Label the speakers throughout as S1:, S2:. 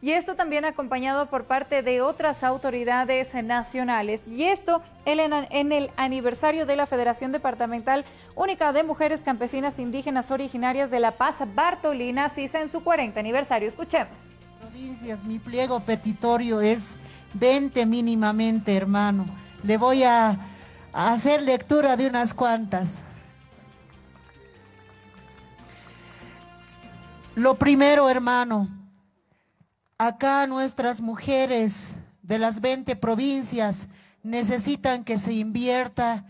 S1: Y esto también acompañado por parte de otras autoridades nacionales. Y esto en el aniversario de la Federación Departamental Única de Mujeres Campesinas Indígenas Originarias de La Paz, Bartolina Sisa, en su 40 aniversario. Escuchemos.
S2: Provincias, mi pliego petitorio es 20 mínimamente, hermano. Le voy a hacer lectura de unas cuantas. Lo primero, hermano, Acá nuestras mujeres de las 20 provincias necesitan que se invierta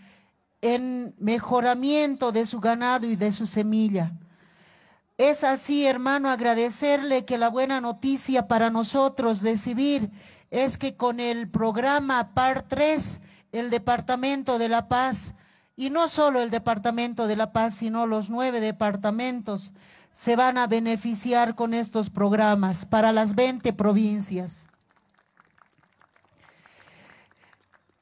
S2: en mejoramiento de su ganado y de su semilla. Es así, hermano, agradecerle que la buena noticia para nosotros de recibir es que con el programa PAR 3, el Departamento de la Paz, y no solo el Departamento de la Paz, sino los nueve departamentos, se van a beneficiar con estos programas para las 20 provincias.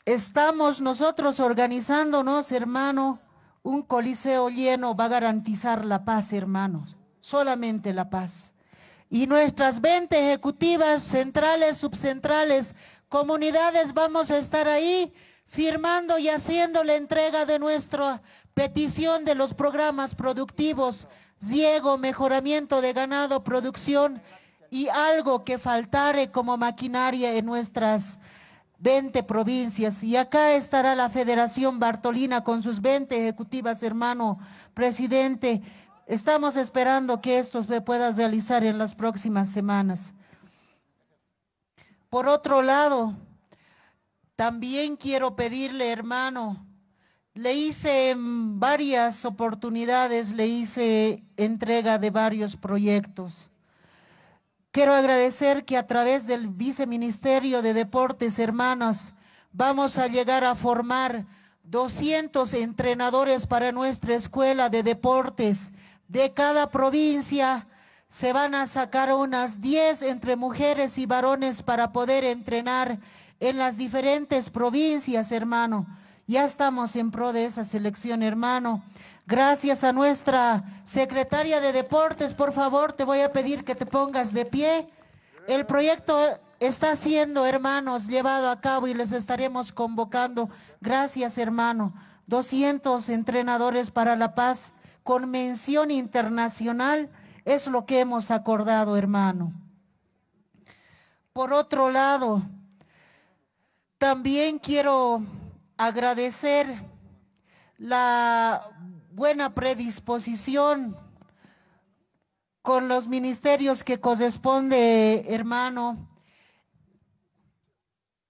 S2: Estamos nosotros organizándonos, hermano, un coliseo lleno va a garantizar la paz, hermanos, solamente la paz. Y nuestras 20 ejecutivas centrales, subcentrales, comunidades, vamos a estar ahí firmando y haciendo la entrega de nuestra petición de los programas productivos Ciego, mejoramiento de ganado, producción y algo que faltare como maquinaria en nuestras 20 provincias. Y acá estará la Federación Bartolina con sus 20 ejecutivas, hermano presidente. Estamos esperando que esto se pueda realizar en las próximas semanas. Por otro lado, también quiero pedirle, hermano, le hice varias oportunidades, le hice entrega de varios proyectos. Quiero agradecer que a través del Viceministerio de Deportes, hermanas, vamos a llegar a formar 200 entrenadores para nuestra escuela de deportes de cada provincia. Se van a sacar unas 10 entre mujeres y varones para poder entrenar en las diferentes provincias, hermano. Ya estamos en pro de esa selección, hermano. Gracias a nuestra secretaria de deportes, por favor, te voy a pedir que te pongas de pie. El proyecto está siendo, hermanos, llevado a cabo y les estaremos convocando. Gracias, hermano. 200 entrenadores para la paz con mención internacional es lo que hemos acordado, hermano. Por otro lado, también quiero agradecer la buena predisposición con los ministerios que corresponde, hermano.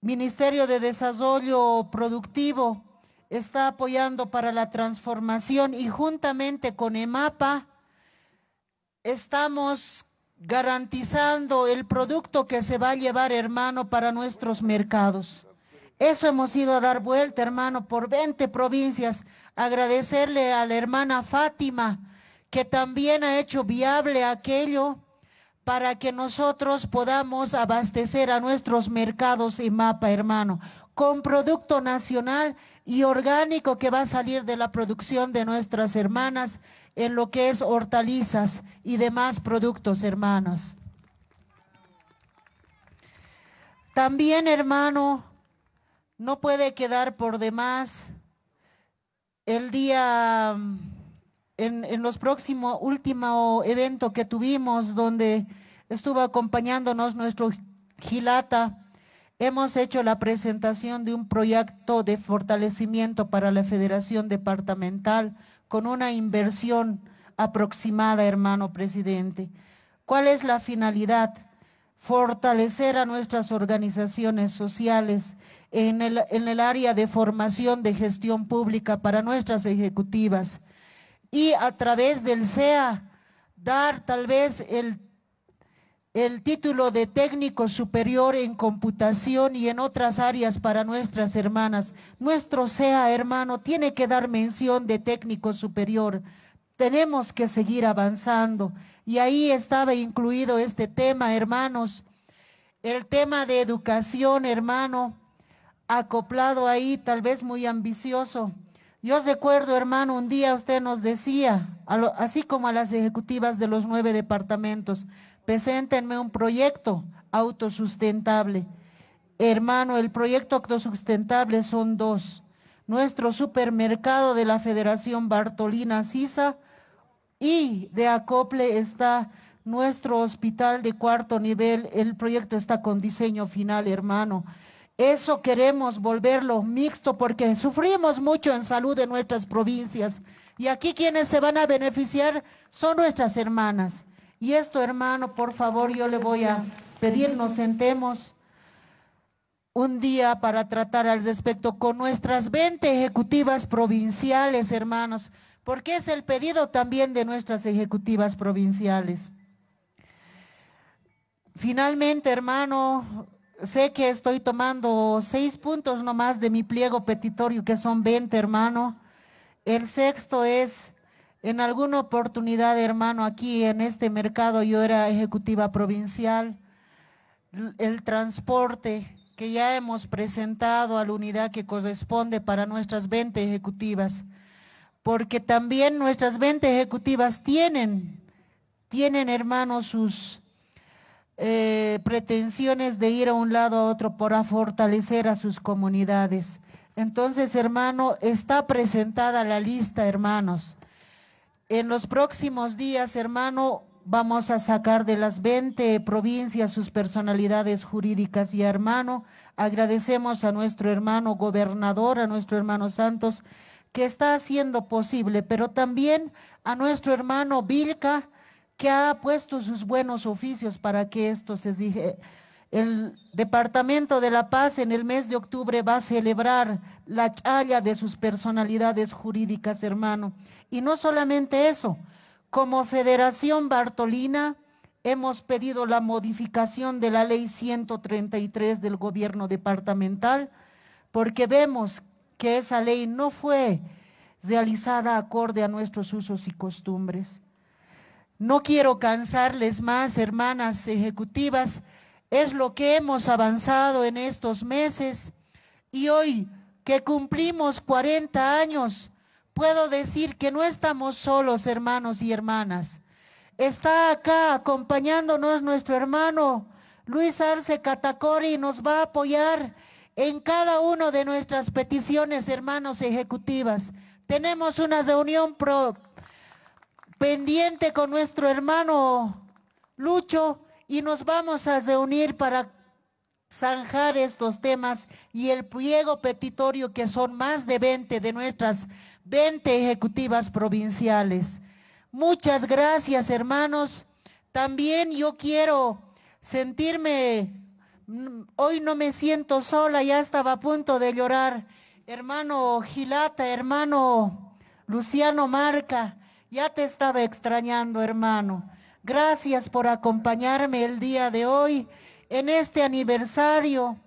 S2: Ministerio de Desarrollo Productivo está apoyando para la transformación y juntamente con EMAPA estamos garantizando el producto que se va a llevar, hermano, para nuestros mercados. Eso hemos ido a dar vuelta, hermano, por 20 provincias. Agradecerle a la hermana Fátima, que también ha hecho viable aquello para que nosotros podamos abastecer a nuestros mercados y mapa, hermano, con producto nacional y orgánico que va a salir de la producción de nuestras hermanas en lo que es hortalizas y demás productos, hermanos. También, hermano, no puede quedar por demás el día, en, los próximos, último evento que tuvimos donde estuvo acompañándonos nuestro Gilata. Hemos hecho la presentación de un proyecto de fortalecimiento para la Federación Departamental con una inversión aproximada, hermano presidente. ¿Cuál es la finalidad? fortalecer a nuestras organizaciones sociales en el, área de formación de gestión pública para nuestras ejecutivas y a través del SEA dar tal vez el el título de técnico superior en computación y en otras áreas para nuestras hermanas. Nuestro SEA, hermano, tiene que dar mención de técnico superior. Tenemos que seguir avanzando. Y ahí estaba incluido este tema, hermanos. El tema de educación, hermano, acoplado ahí, tal vez muy ambicioso. Yo recuerdo, hermano, un día usted nos decía, así como a las ejecutivas de los nueve departamentos, preséntenme un proyecto autosustentable. Hermano, el proyecto autosustentable son dos. Nuestro supermercado de la Federación Bartolina Sisa y de acople está nuestro hospital de cuarto nivel. El proyecto está con diseño final, hermano. Eso queremos volverlo mixto porque sufrimos mucho en salud de nuestras provincias y aquí quienes se van a beneficiar son nuestras hermanas. Y esto, hermano, por favor, yo le voy a pedir, nos sentemos un día para tratar al respecto con nuestras 20 ejecutivas provinciales, hermanos porque es el pedido también de nuestras ejecutivas provinciales. Finalmente, hermano, sé que estoy tomando seis puntos nomás de mi pliego petitorio, que son 20, hermano. El sexto es, en alguna oportunidad, hermano, aquí en este mercado yo era ejecutiva provincial, el transporte que ya hemos presentado a la unidad que corresponde para nuestras 20 ejecutivas porque también nuestras 20 ejecutivas tienen, tienen hermanos sus eh, pretensiones de ir a un lado a otro para fortalecer a sus comunidades. Entonces, hermano, está presentada la lista, hermanos. En los próximos días, hermano, vamos a sacar de las 20 provincias sus personalidades jurídicas. Y, hermano, agradecemos a nuestro hermano gobernador, a nuestro hermano Santos, que está haciendo posible, pero también a nuestro hermano Vilca, que ha puesto sus buenos oficios para que esto se dije. El Departamento de la Paz en el mes de octubre va a celebrar la challa de sus personalidades jurídicas, hermano. Y no solamente eso, como Federación Bartolina hemos pedido la modificación de la ley 133 del gobierno departamental porque vemos que esa ley no fue realizada acorde a nuestros usos y costumbres. No quiero cansarles más, hermanas ejecutivas, es lo que hemos avanzado en estos meses y hoy que cumplimos 40 años, puedo decir que no estamos solos, hermanos y hermanas. Está acá acompañándonos nuestro hermano Luis Arce Catacori, nos va a apoyar en cada una de nuestras peticiones, hermanos ejecutivas. Tenemos una reunión pendiente con nuestro hermano Lucho y nos vamos a reunir para zanjar estos temas y el pliego petitorio que son más de 20 de nuestras 20 ejecutivas provinciales. Muchas gracias, hermanos. También yo quiero sentirme hoy no me siento sola, ya estaba a punto de llorar. Hermano Gilata, hermano Luciano Marca, ya te estaba extrañando, hermano. Gracias por acompañarme el día de hoy en este aniversario.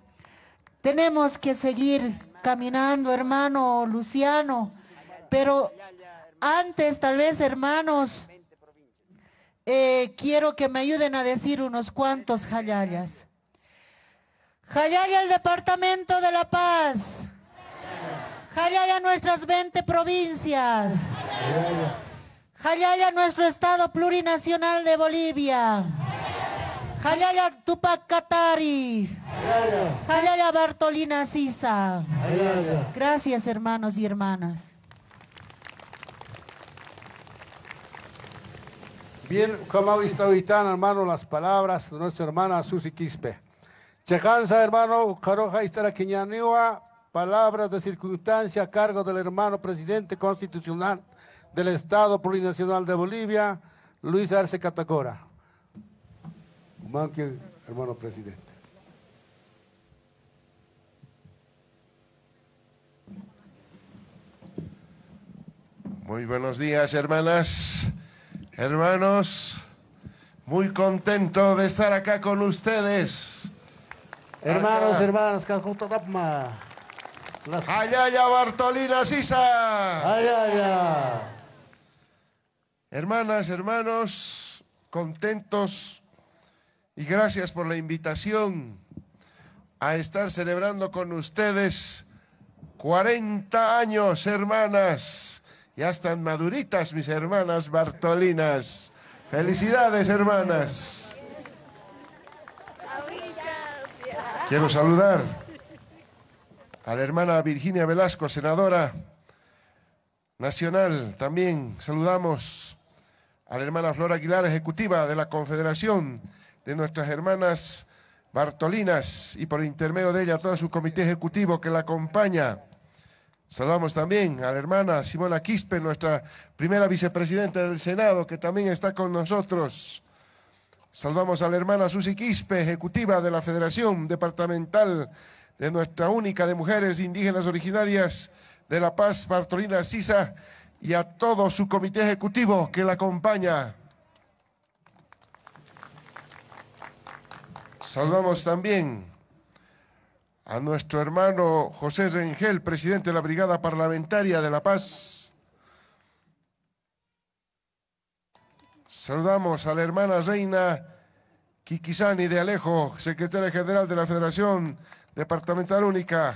S2: Tenemos que seguir caminando, hermano Luciano, pero antes tal vez, hermanos, eh, quiero que me ayuden a decir unos cuantos jayayas. Jayay al Departamento de La Paz. Jayay a nuestras 20 provincias. Jayay a nuestro Estado Plurinacional de Bolivia. Jayay a Tupac Katari. Jayay Bartolina Sisa. Gracias hermanos y hermanas.
S3: Bien, como visto ahorita, hermano, las palabras de nuestra hermana Susi Quispe. Cheganza, hermano, Caroja Istaraquiñaniwa, palabras de circunstancia a cargo del hermano presidente constitucional del Estado Plurinacional de Bolivia, Luis Arce Catacora. Manque, hermano presidente. Muy buenos días, hermanas, hermanos. Muy contento de estar acá con ustedes Hermanos, hermanas, Calcuta Tapma. Ayaya Bartolina Sisa. Ayaya. Hermanas, hermanos, contentos y gracias por la invitación a estar celebrando con ustedes 40 años, hermanas. Ya están maduritas mis hermanas Bartolinas. Felicidades, hermanas. Quiero saludar a la hermana Virginia Velasco, senadora nacional. También saludamos a la hermana Flora Aguilar, ejecutiva de la Confederación de nuestras hermanas Bartolinas y por intermedio de ella a todo su comité ejecutivo que la acompaña. Saludamos también a la hermana Simona Quispe, nuestra primera vicepresidenta del Senado, que también está con nosotros. Salvamos a la hermana Susi Quispe, ejecutiva de la Federación Departamental de nuestra única de mujeres indígenas originarias de La Paz, Bartolina Sisa, y a todo su comité ejecutivo que la acompaña. Salvamos también a nuestro hermano José Rengel, presidente de la Brigada Parlamentaria de La Paz. Saludamos a la hermana Reina Kikisani de Alejo, secretaria general de la Federación Departamental Única,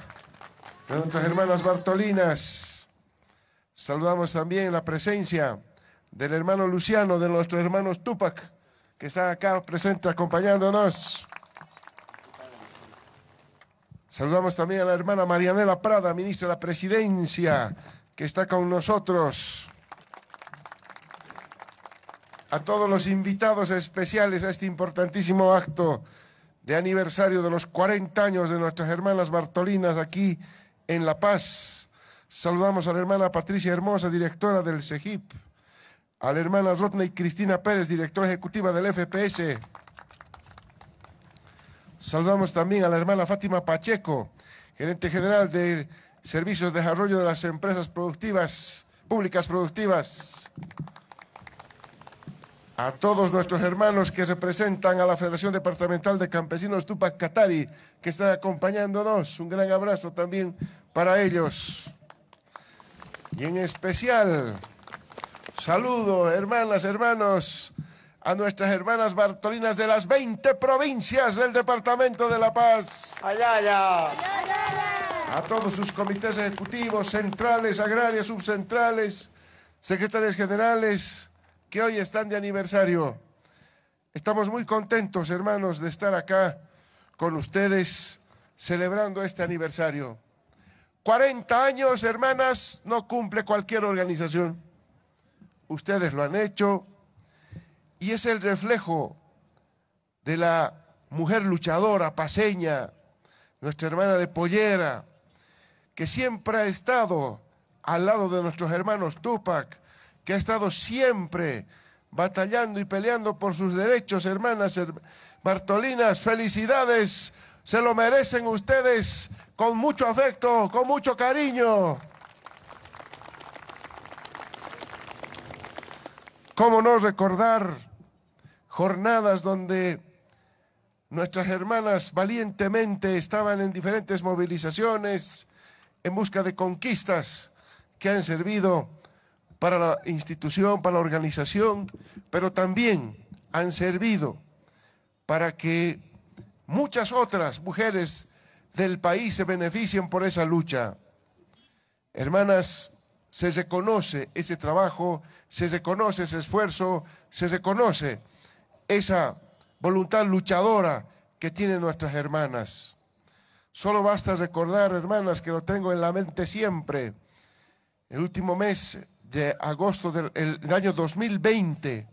S3: de nuestras hermanas Bartolinas. Saludamos también la presencia del hermano Luciano, de nuestros hermanos Tupac, que están acá presentes acompañándonos. Saludamos también a la hermana Marianela Prada, ministra de la Presidencia, que está con nosotros a todos los invitados especiales a este importantísimo acto de aniversario de los 40 años de nuestras hermanas Bartolinas aquí en La Paz. Saludamos a la hermana Patricia Hermosa, directora del CEGIP, a la hermana Rodney Cristina Pérez, directora ejecutiva del FPS. Saludamos también a la hermana Fátima Pacheco, gerente general de Servicios de Desarrollo de las Empresas Productivas, Públicas Productivas a todos nuestros hermanos que representan a la Federación Departamental de Campesinos Tupac Catari, que están acompañándonos. Un gran abrazo también para ellos. Y en especial, saludo, hermanas, hermanos, a nuestras hermanas bartolinas de las 20 provincias del Departamento de La Paz. Allá, A todos sus comités ejecutivos, centrales, agrarias, subcentrales, secretarias generales, que hoy están de aniversario. Estamos muy contentos, hermanos, de estar acá con ustedes celebrando este aniversario. 40 años, hermanas, no cumple cualquier organización. Ustedes lo han hecho y es el reflejo de la mujer luchadora, paseña, nuestra hermana de Pollera, que siempre ha estado al lado de nuestros hermanos Tupac, que ha estado siempre batallando y peleando por sus derechos, hermanas Bartolinas, felicidades, se lo merecen ustedes con mucho afecto, con mucho cariño. ¿Cómo no recordar jornadas donde nuestras hermanas valientemente estaban en diferentes movilizaciones en busca de conquistas que han servido para la institución, para la organización, pero también han servido para que muchas otras mujeres del país se beneficien por esa lucha. Hermanas, se reconoce ese trabajo, se reconoce ese esfuerzo, se reconoce esa voluntad luchadora que tienen nuestras hermanas. Solo basta recordar, hermanas, que lo tengo en la mente siempre. El último mes de agosto del, año 2020.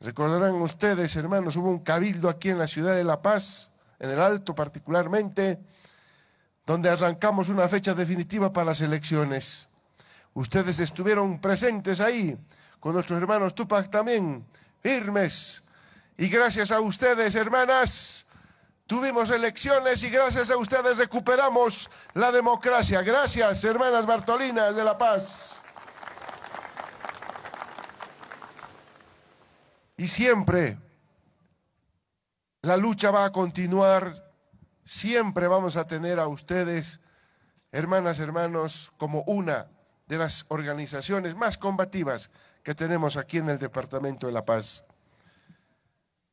S3: Recordarán ustedes, hermanos, hubo un cabildo aquí en la ciudad de La Paz, en el Alto particularmente, donde arrancamos una fecha definitiva para las elecciones. Ustedes estuvieron presentes ahí, con nuestros hermanos Tupac también, firmes. Y gracias a ustedes, hermanas, tuvimos elecciones y gracias a ustedes recuperamos la democracia. Gracias, hermanas Bartolinas de La Paz. Y siempre la lucha va a continuar, siempre vamos a tener a ustedes, hermanas, hermanos, como una de las organizaciones más combativas que tenemos aquí en el Departamento de la Paz.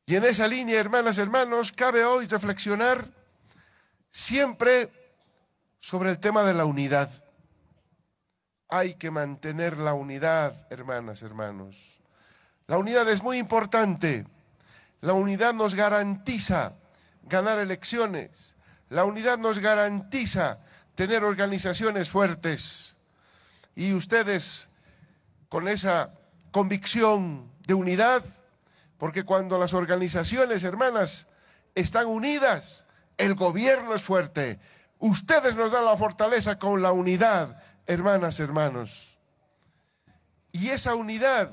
S3: Y en esa línea, hermanas, hermanos, cabe hoy reflexionar siempre sobre el tema de la unidad. Hay que mantener la unidad, hermanas, hermanos. La unidad es muy importante. La unidad nos garantiza ganar elecciones. La unidad nos garantiza tener organizaciones fuertes. Y ustedes, con esa convicción de unidad, porque cuando las organizaciones hermanas están unidas, el gobierno es fuerte. Ustedes nos dan la fortaleza con la unidad, hermanas, hermanos. Y esa unidad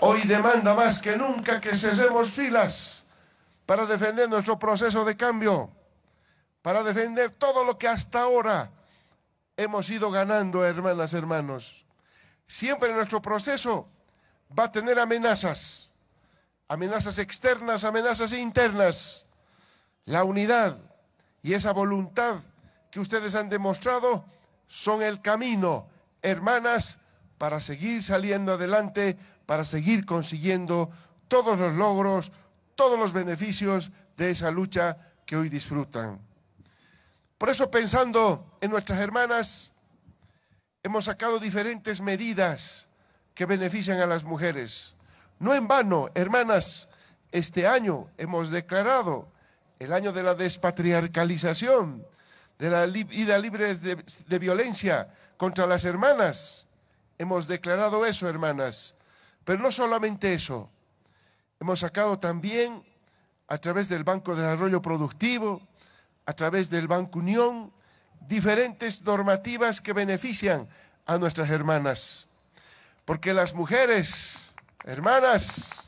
S3: Hoy demanda más que nunca que cesemos filas para defender nuestro proceso de cambio, para defender todo lo que hasta ahora hemos ido ganando, hermanas, hermanos. Siempre nuestro proceso va a tener amenazas, amenazas externas, amenazas internas. La unidad y esa voluntad que ustedes han demostrado son el camino, hermanas, para seguir saliendo adelante, para seguir consiguiendo todos los logros, todos los beneficios de esa lucha que hoy disfrutan. Por eso pensando en nuestras hermanas, hemos sacado diferentes medidas que benefician a las mujeres. No en vano, hermanas, este año hemos declarado el año de la despatriarcalización, de la vida libre de, de violencia contra las hermanas, Hemos declarado eso, hermanas. Pero no solamente eso. Hemos sacado también a través del Banco de Desarrollo Productivo, a través del Banco Unión, diferentes normativas que benefician a nuestras hermanas. Porque las mujeres, hermanas,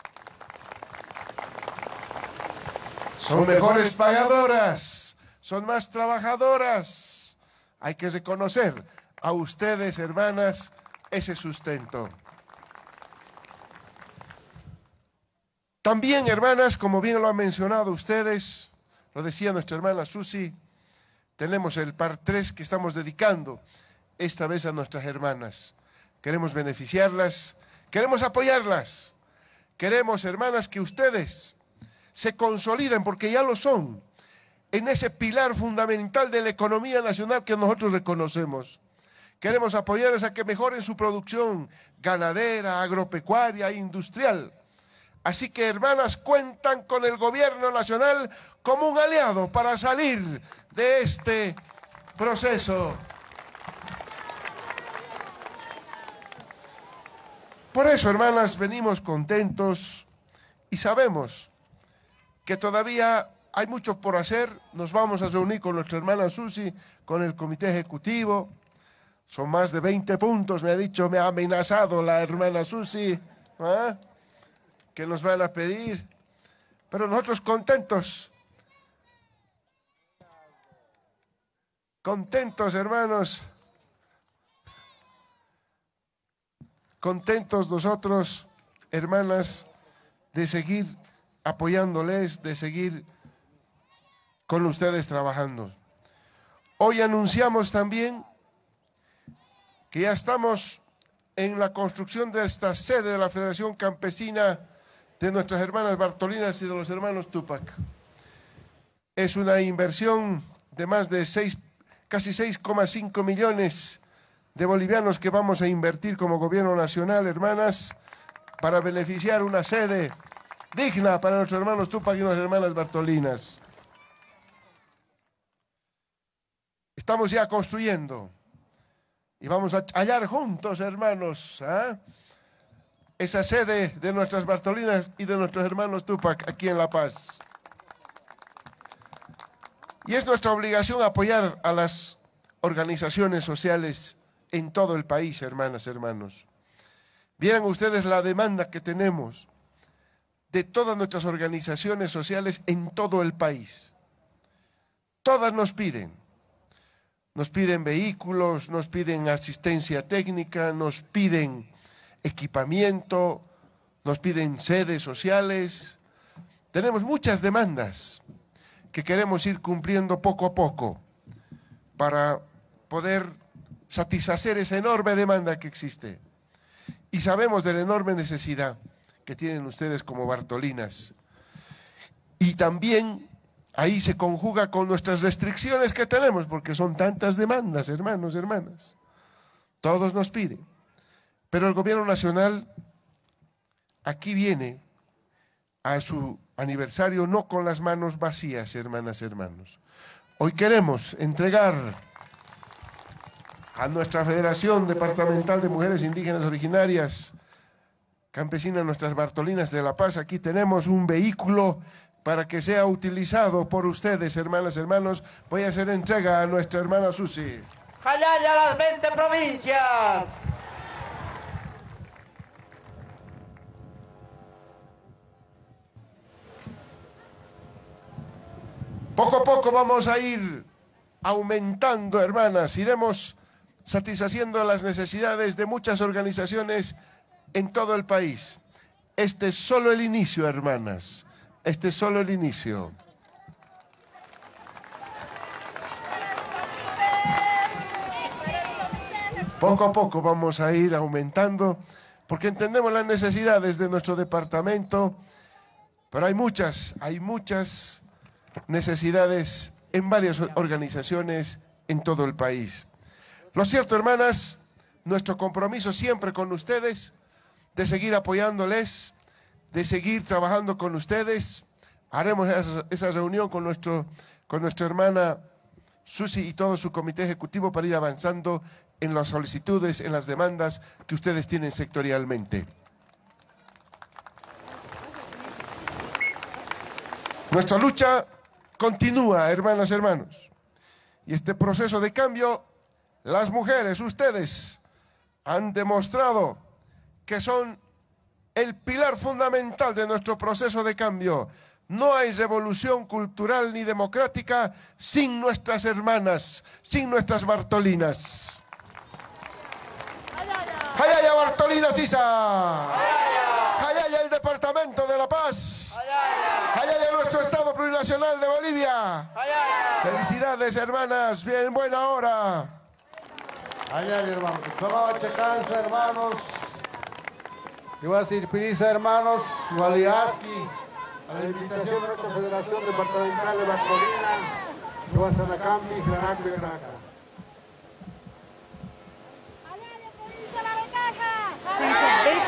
S3: son mejores pagadoras, son más trabajadoras. Hay que reconocer a ustedes, hermanas, ese sustento. También, hermanas, como bien lo han mencionado ustedes, lo decía nuestra hermana Susi, tenemos el par 3 que estamos dedicando esta vez a nuestras hermanas. Queremos beneficiarlas, queremos apoyarlas, queremos, hermanas, que ustedes se consoliden, porque ya lo son, en ese pilar fundamental de la economía nacional que nosotros reconocemos. Queremos apoyarles a que mejoren su producción ganadera, agropecuaria, industrial. Así que, hermanas, cuentan con el gobierno nacional como un aliado para salir de este proceso. Por eso, hermanas, venimos contentos y sabemos que todavía hay mucho por hacer. Nos vamos a reunir con nuestra hermana Susi, con el comité ejecutivo, son más de 20 puntos, me ha dicho, me ha amenazado la hermana Susi. ¿eh? que nos van a pedir? Pero nosotros contentos. Contentos, hermanos. Contentos nosotros, hermanas, de seguir apoyándoles, de seguir con ustedes trabajando. Hoy anunciamos también que ya estamos en la construcción de esta sede de la Federación Campesina de nuestras hermanas Bartolinas y de los hermanos Tupac. Es una inversión de más de 6, casi 6,5 millones de bolivianos que vamos a invertir como gobierno nacional, hermanas, para beneficiar una sede digna para nuestros hermanos Tupac y nuestras hermanas Bartolinas. Estamos ya construyendo y vamos a hallar juntos, hermanos, ¿ah? esa sede de nuestras Bartolinas y de nuestros hermanos Tupac aquí en La Paz. Y es nuestra obligación apoyar a las organizaciones sociales en todo el país, hermanas, hermanos. Vieran ustedes la demanda que tenemos de todas nuestras organizaciones sociales en todo el país. Todas nos piden nos piden vehículos, nos piden asistencia técnica, nos piden equipamiento, nos piden sedes sociales. Tenemos muchas demandas que queremos ir cumpliendo poco a poco para poder satisfacer esa enorme demanda que existe. Y sabemos de la enorme necesidad que tienen ustedes como Bartolinas. Y también ahí se conjuga con nuestras restricciones que tenemos, porque son tantas demandas, hermanos, hermanas. Todos nos piden. Pero el gobierno nacional aquí viene a su aniversario no con las manos vacías, hermanas, hermanos. Hoy queremos entregar a nuestra Federación Departamental de Mujeres Indígenas Originarias, Campesinas Nuestras Bartolinas de La Paz, aquí tenemos un vehículo para que sea utilizado por ustedes, hermanas, y hermanos. Voy a hacer entrega a nuestra hermana Susi.
S2: ya las 20 provincias.
S3: Poco a poco vamos a ir aumentando, hermanas. Iremos satisfaciendo las necesidades de muchas organizaciones en todo el país. Este es solo el inicio, hermanas. Este es solo el inicio. Poco a poco vamos a ir aumentando, porque entendemos las necesidades de nuestro departamento, pero hay muchas, hay muchas necesidades en varias organizaciones en todo el país. Lo cierto, hermanas, nuestro compromiso siempre con ustedes de seguir apoyándoles de seguir trabajando con ustedes. Haremos esa reunión con, nuestro, con nuestra hermana Susi y todo su comité ejecutivo para ir avanzando en las solicitudes, en las demandas que ustedes tienen sectorialmente. Nuestra lucha continúa, hermanas y hermanos. Y este proceso de cambio, las mujeres, ustedes, han demostrado que son el pilar fundamental de nuestro proceso de cambio. No hay revolución cultural ni democrática sin nuestras hermanas, sin nuestras Bartolinas. ¡Hayaya Bartolina Sisa! ¡Hayaya el Departamento de la Paz! ¡Hayaya nuestro Estado Plurinacional de Bolivia! ¡Felicidades, hermanas! ¡Bien, buena hora! ¡Hayaya, hermanos! hermanos! Yo voy a decir, Pirisa, hermanos, Waliaski, a la invitación de la Confederación Departamental de Bacolera, yo voy a Sanacampi, Granaco y Granaca.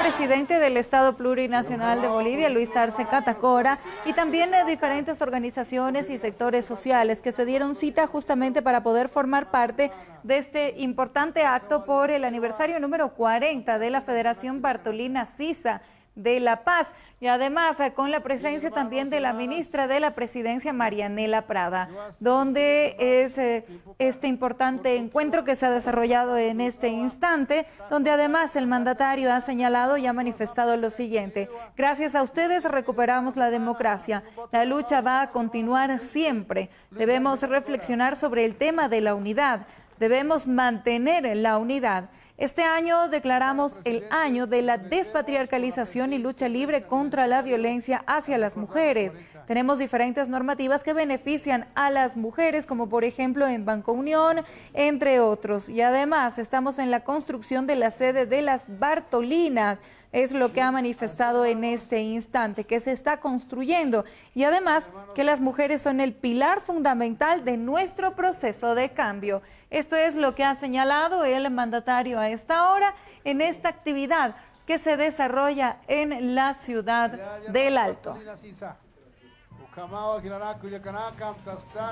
S1: presidente del Estado Plurinacional de Bolivia, Luis Arce Catacora, y también de diferentes organizaciones y sectores sociales que se dieron cita justamente para poder formar parte de este importante acto por el aniversario número 40 de la Federación Bartolina Sisa de la Paz y además eh, con la presencia también de la ministra de la Presidencia, Marianela Prada, donde es eh, este importante encuentro que se ha desarrollado en este instante, donde además el mandatario ha señalado y ha manifestado lo siguiente, gracias a ustedes recuperamos la democracia, la lucha va a continuar siempre, debemos reflexionar sobre el tema de la unidad, debemos mantener la unidad. Este año declaramos el año de la despatriarcalización y lucha libre contra la violencia hacia las mujeres tenemos diferentes normativas que benefician a las mujeres, como por ejemplo en Banco Unión, entre otros. Y además estamos en la construcción de la sede de las Bartolinas, es lo que ha manifestado en este instante, que se está construyendo y además que las mujeres son el pilar fundamental de nuestro proceso de cambio. Esto es lo que ha señalado el mandatario a esta hora en esta actividad que se desarrolla en la ciudad del Alto.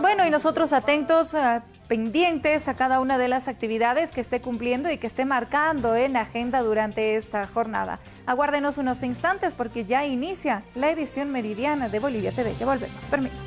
S3: Bueno, y nosotros
S1: atentos, eh, pendientes a cada una de las actividades que esté cumpliendo y que esté marcando en agenda durante esta jornada. Aguárdenos unos instantes porque ya inicia la edición meridiana de Bolivia TV. Ya volvemos. Permiso.